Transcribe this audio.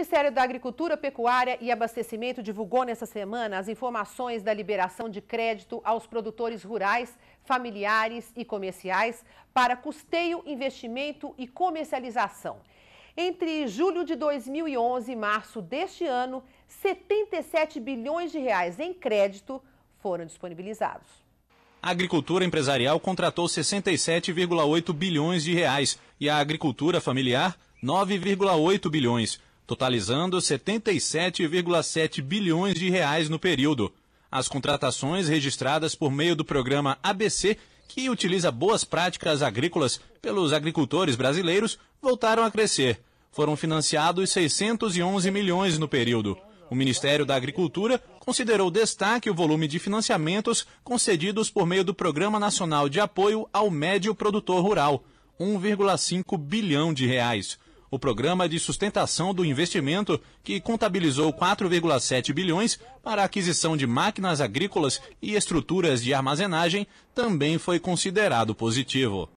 Ministério da Agricultura, Pecuária e Abastecimento divulgou nessa semana as informações da liberação de crédito aos produtores rurais, familiares e comerciais para custeio, investimento e comercialização. Entre julho de 2011 e março deste ano, 77 bilhões de reais em crédito foram disponibilizados. A agricultura empresarial contratou 67,8 bilhões de reais e a agricultura familiar 9,8 bilhões totalizando 77,7 bilhões de reais no período. As contratações registradas por meio do programa ABC, que utiliza boas práticas agrícolas pelos agricultores brasileiros, voltaram a crescer. Foram financiados 611 milhões no período. O Ministério da Agricultura considerou destaque o volume de financiamentos concedidos por meio do Programa Nacional de Apoio ao Médio Produtor Rural, 1,5 bilhão de reais o programa de sustentação do investimento, que contabilizou 4,7 bilhões para a aquisição de máquinas agrícolas e estruturas de armazenagem, também foi considerado positivo.